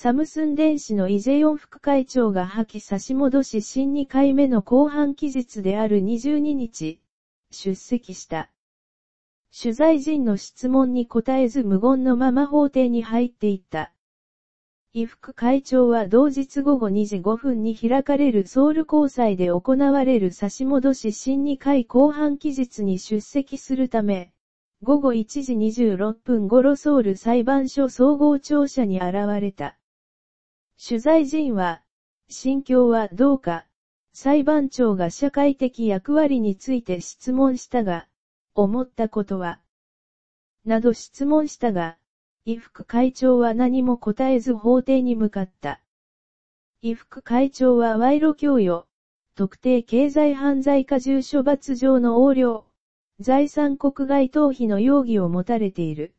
サムスン電子のイジェヨン副会長が破棄差し戻し新2回目の後半期日である22日、出席した。取材陣の質問に答えず無言のまま法廷に入っていった。伊副会長は同日午後2時5分に開かれるソウル交際で行われる差し戻し新2回後半期日に出席するため、午後1時26分頃ソウル裁判所総合庁舎に現れた。取材陣は、心境はどうか、裁判長が社会的役割について質問したが、思ったことは、など質問したが、伊福会長は何も答えず法廷に向かった。伊福会長は賄賂供与、特定経済犯罪過重処罰上の横領、財産国外逃避の容疑を持たれている。